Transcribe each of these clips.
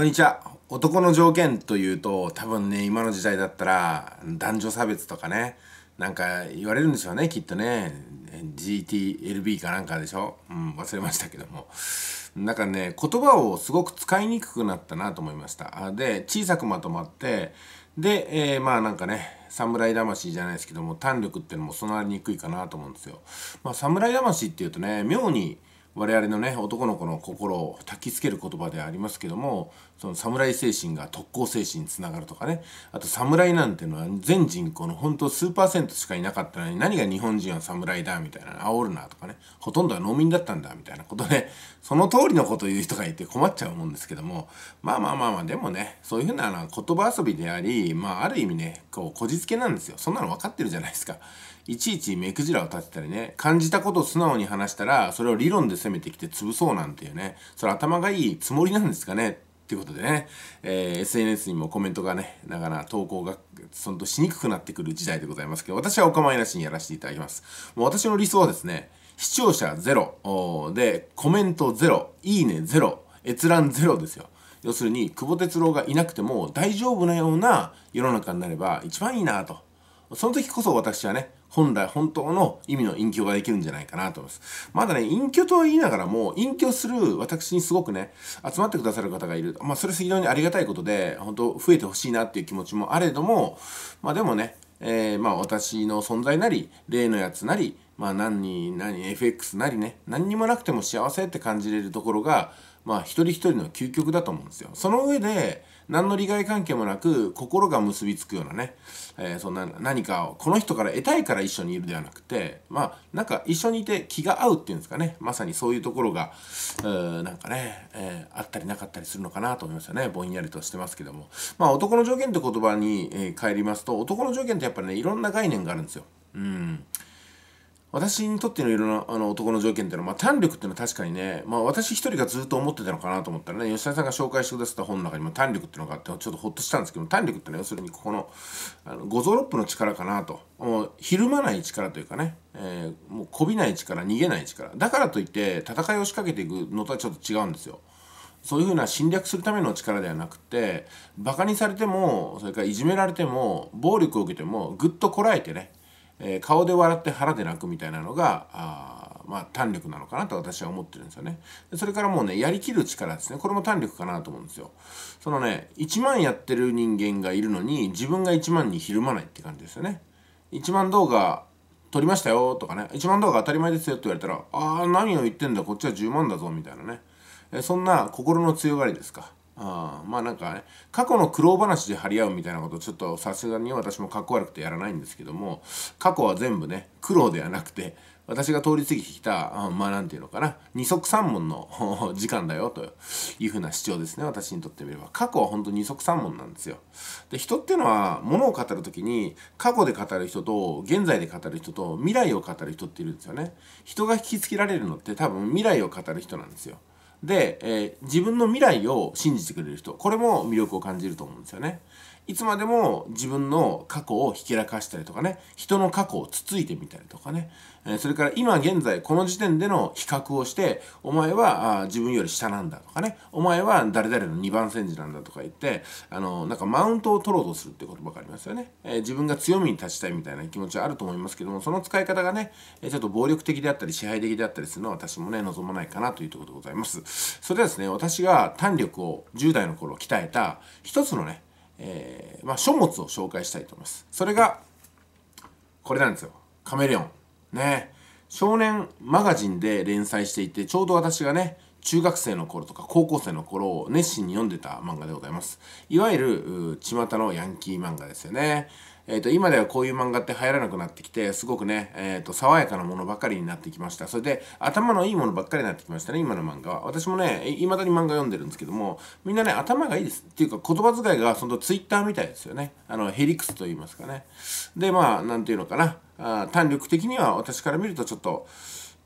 こんにちは。男の条件というと、多分ね、今の時代だったら、男女差別とかね、なんか言われるんでしょうね、きっとね。GTLB かなんかでしょうん、忘れましたけども。なんかね、言葉をすごく使いにくくなったなと思いました。で、小さくまとまって、で、えー、まあなんかね、侍魂じゃないですけども、胆力っていうのも備わりにくいかなと思うんですよ。まあ侍魂っていうとね、妙に、我々のね男の子の心を焚きつける言葉でありますけどもその侍精神が特攻精神につながるとかねあと侍なんてのは全人口の本当数パーセントしかいなかったのに何が日本人は侍だみたいな煽るなとかねほとんどは農民だったんだみたいなことでその通りのことを言う人がいて困っちゃうもんですけどもまあまあまあまあでもねそういうふうな言葉遊びでありまあある意味ねこうこじつけなんですよそんなの分かってるじゃないですかいちいち目くじらを立てたりね、感じたことを素直に話したら、それを理論で攻めてきて潰そうなんていうね、それ頭がいいつもりなんですかねということでね、えー、SNS にもコメントがね、ながら投稿が、そとしにくくなってくる時代でございますけど、私はお構いなしにやらせていただきます。もう私の理想はですね、視聴者ゼロで、コメントゼロ、いいねゼロ、閲覧ゼロですよ。要するに、久保哲郎がいなくても大丈夫なような世の中になれば一番いいなと。その時こそ私はね、本来本当の意味の隠居ができるんじゃないかなと思います。まだね、隠居とは言いながらも、隠居する私にすごくね、集まってくださる方がいる。まあ、それ非常にありがたいことで、本当増えてほしいなっていう気持ちもあれども、まあでもね、えー、まあ私の存在なり、例のやつなり、まあ何に、何、FX なりね、何にもなくても幸せって感じれるところが、まあ一人一人の究極だと思うんですよ。その上で、何の利害関係もなく心が結びつくようなね、えー、そんな何かをこの人から得たいから一緒にいるではなくてまあなんか一緒にいて気が合うっていうんですかねまさにそういうところがうなんかね、えー、あったりなかったりするのかなと思いましたねぼんやりとしてますけどもまあ男の条件って言葉に、えー、帰りますと男の条件ってやっぱねいろんな概念があるんですよ。うん私にとってのいろんなあの男の条件っていうのは、まあ、胆力っていうのは確かにね、まあ、私一人がずっと思ってたのかなと思ったらね吉田さんが紹介してくださった本の中にも胆力っていうのがあってちょっとほっとしたんですけど胆力っていうのは要するにここのあの五臓六腑の力かなともうひるまない力というかね、えー、もうこびない力逃げない力だからといって戦いを仕掛けていくのとはちょっと違うんですよ。そういうふうな侵略するための力ではなくてバカにされてもそれからいじめられても暴力を受けてもぐっとこらえてねえー、顔で笑って腹で泣くみたいなのがあまあ胆力なのかなと私は思ってるんですよねそれからもうねやりきる力ですねこれも胆力かなと思うんですよそのね1万やってる人間がいるのに自分が1万にひるまないって感じですよね1万動画撮りましたよとかね1万動画当たり前ですよって言われたらああ何を言ってんだこっちは10万だぞみたいなねそんな心の強がりですかあまあなんかね過去の苦労話で張り合うみたいなことちょっとさすがに私もかっこ悪くてやらないんですけども過去は全部ね苦労ではなくて私が通り過ぎてきたあまあ何て言うのかな二足三門の 時間だよというふうな主張ですね私にとってみれば過去は本当二足三門なんですよで人ってのはものを語る時に過去で語る人と現在で語る人と未来を語る人っているんですよね人が引きつけられるのって多分未来を語る人なんですよで、えー、自分の未来を信じてくれる人これも魅力を感じると思うんですよね。いつまでも自分の過去をひけらかしたりとかね、人の過去をつついてみたりとかね、えそれから今現在この時点での比較をして、お前はあ自分より下なんだとかね、お前は誰々の2番煎じなんだとか言って、あの、なんかマウントを取ろうとするってこと言葉がありますよね。え自分が強みに立ちたいみたいな気持ちはあると思いますけども、その使い方がね、ちょっと暴力的であったり支配的であったりするのは私もね、望まないかなというところでございます。それではですね、私が胆力を10代の頃鍛えた一つのね、えー、まあ、書物を紹介したいと思います。それが、これなんですよ。カメレオン。ね。少年マガジンで連載していて、ちょうど私がね、中学生の頃とか高校生の頃を熱心に読んでた漫画でございます。いわゆる巷のヤンキー漫画ですよね。えーと、今ではこういう漫画って流行らなくなってきてすごくね、えーと、爽やかなものばかりになってきましたそれで頭のいいものばっかりになってきましたね今の漫画は私もねいまだに漫画読んでるんですけどもみんなね頭がいいですっていうか言葉遣いがそのツイッターみたいですよねあのヘリクスと言いますかねでまあ何て言うのかなあ単力的には私から見るとちょっと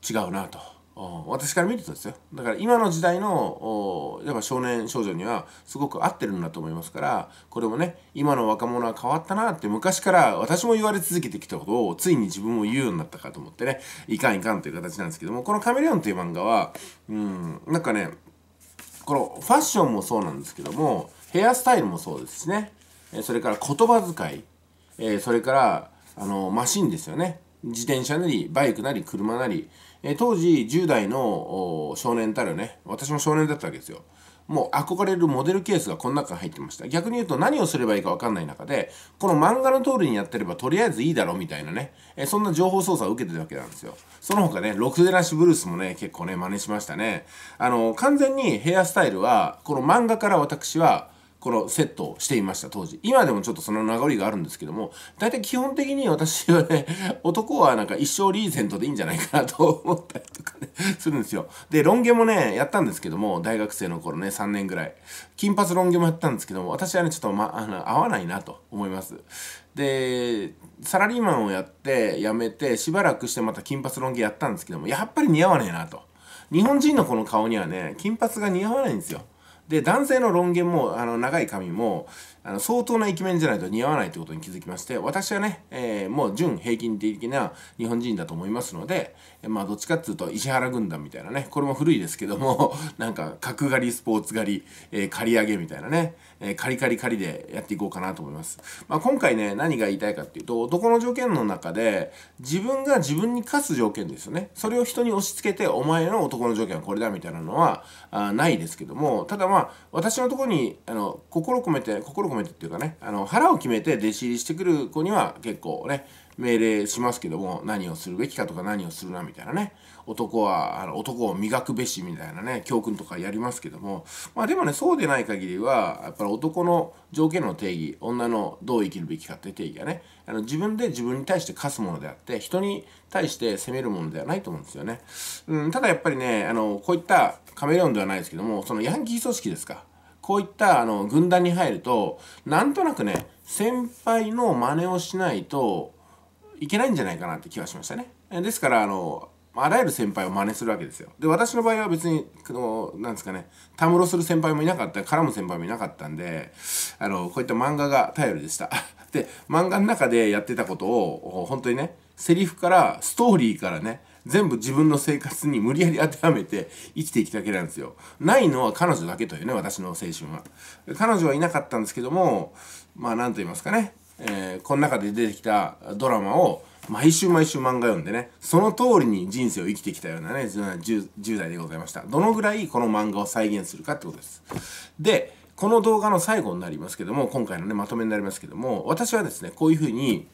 違うなと。私から見るとですよだから今の時代のやっぱ少年少女にはすごく合ってるんだと思いますからこれもね今の若者は変わったなって昔から私も言われ続けてきたことをついに自分も言うようになったかと思ってねいかんいかんという形なんですけどもこの「カメレオン」という漫画はうんなんかねこのファッションもそうなんですけどもヘアスタイルもそうですしねそれから言葉遣い、えそれからあのマシンですよね自転車なりバイクなり車なりえ当時10代の少年たるね私も少年だったわけですよもう憧れるモデルケースがこの中に入ってました逆に言うと何をすればいいか分かんない中でこの漫画の通りにやってればとりあえずいいだろうみたいなねえそんな情報操作を受けてたわけなんですよその他ねロクゼラシブルースもね結構ね真似しましたねあの完全にヘアスタイルはこの漫画から私はこのセットをしていました当時今でもちょっとその名残があるんですけども大体基本的に私はね 男はなんか一生リーゼントでいいんじゃないかなと思ったりとかねするんですよでロン毛もねやったんですけども大学生の頃ね3年ぐらい金髪ロン毛もやったんですけども私はねちょっと、ま、あの合わないなと思いますでサラリーマンをやって辞めてしばらくしてまた金髪ロン毛やったんですけどもやっぱり似合わねえなと日本人のこの顔にはね金髪が似合わないんですよで男性のロン毛もあの長い髪もあの相当なイケメンじゃないと似合わないということに気づきまして私はね、えー、もう純平均的な日本人だと思いますので、えまあどっちかっつうと石原軍団みたいなねこれも古いですけども なんか角刈りスポーツ刈り、えー、刈り上げみたいなね、えー、カリカリカリでやっていこうかなと思います、まあ、今回ね何が言いたいかっていうと男の条件の中で自分が自分に課す条件ですよねそれを人に押し付けてお前の男の条件はこれだみたいなのはあないですけどもただまあ私のとこにあの心込めて心込めて褒めてっていうかねあの腹を決めて弟子入りしてくる子には結構ね命令しますけども何をするべきかとか何をするなみたいなね男はあの男を磨くべしみたいなね教訓とかやりますけどもまあでもねそうでない限りはやっぱり男の条件の定義女のどう生きるべきかっていう定義がねあの自分で自分に対して課すものであって人に対して責めるものではないと思うんですよね、うん、ただやっぱりねあのこういったカメレオンではないですけどもそのヤンキー組織ですかこういったあの軍団に入るとなんとなくね先輩の真似をしないといけないんじゃないかなって気はしましたね。ですからあのあらゆる先輩を真似するわけですよ。で、私の場合は別に、この、なんですかね、たむろする先輩もいなかった、絡む先輩もいなかったんで、あの、こういった漫画が頼りでした。で、漫画の中でやってたことを、本当にね、セリフから、ストーリーからね、全部自分の生活に無理やり当てはめて生きていきたけなんですよ。ないのは彼女だけというね、私の青春は。彼女はいなかったんですけども、まあ何と言いますかね、えー、この中で出てきたドラマを毎週毎週漫画読んでね、その通りに人生を生きてきたようなね、10, 10代でございました。どのぐらいこの漫画を再現するかってことです。で、この動画の最後になりますけども、今回のね、まとめになりますけども、私はですね、こういうふうに、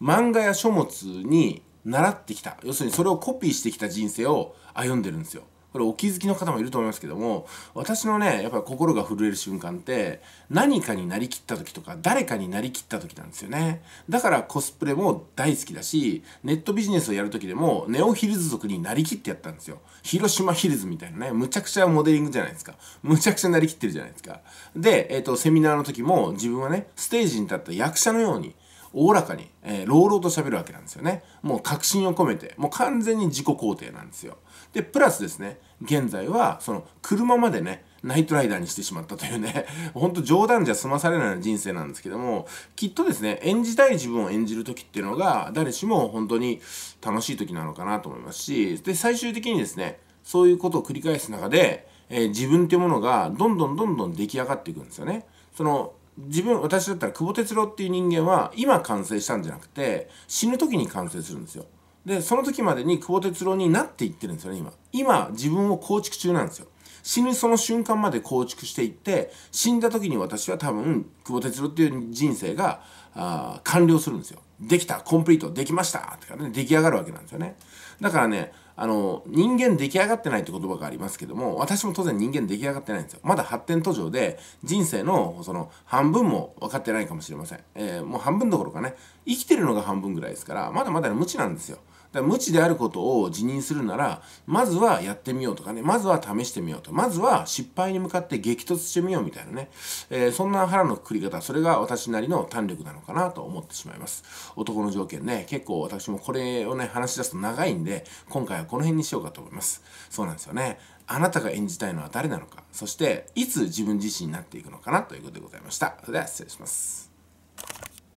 漫画や書物に習ってきた要するにそれをコピーしてきた人生を歩んでるんですよ。これお気づきの方もいると思いますけども私のねやっぱり心が震える瞬間って何かになりきった時とか誰かになりきった時なんですよねだからコスプレも大好きだしネットビジネスをやる時でもネオヒルズ族になりきってやったんですよ広島ヒルズみたいなねむちゃくちゃモデリングじゃないですかむちゃくちゃなりきってるじゃないですかで、えーと、とセミナーの時も自分はねステージに立った役者のようにおおらかに、えー、朗々と喋るわけなんですよね。もう確信を込めて、もう完全に自己肯定なんですよ。で、プラスですね、現在は、その、車までね、ナイトライダーにしてしまったというね、ほんと冗談じゃ済まされない人生なんですけども、きっとですね、演じたい自分を演じる時っていうのが、誰しも本当に楽しい時なのかなと思いますし、で、最終的にですね、そういうことを繰り返す中で、えー、自分っていうものがどんどんどんどん出来上がっていくんですよね。その自分私だったら久保哲郎っていう人間は今完成したんじゃなくて死ぬ時に完成するんですよでその時までに久保哲郎になっていってるんですよね今今自分を構築中なんですよ死ぬその瞬間まで構築していって死んだ時に私は多分久保哲郎っていう人生があ完了するんですよできたコンプリートできましたってかね出来上がるわけなんですよねだからねあの人間出来上がってないって言葉がありますけども私も当然人間出来上がってないんですよまだ発展途上で人生のその半分も分かってないかもしれません、えー、もう半分どころかね生きてるのが半分ぐらいですからまだまだ無知なんですよだ無知であることを辞任するなら、まずはやってみようとかね、まずは試してみようと。まずは失敗に向かって激突してみようみたいなね。えー、そんな腹のくくり方、それが私なりの胆力なのかなと思ってしまいます。男の条件ね、結構私もこれをね、話し出すと長いんで、今回はこの辺にしようかと思います。そうなんですよね。あなたが演じたいのは誰なのか、そしていつ自分自身になっていくのかなということでございました。それでは失礼します。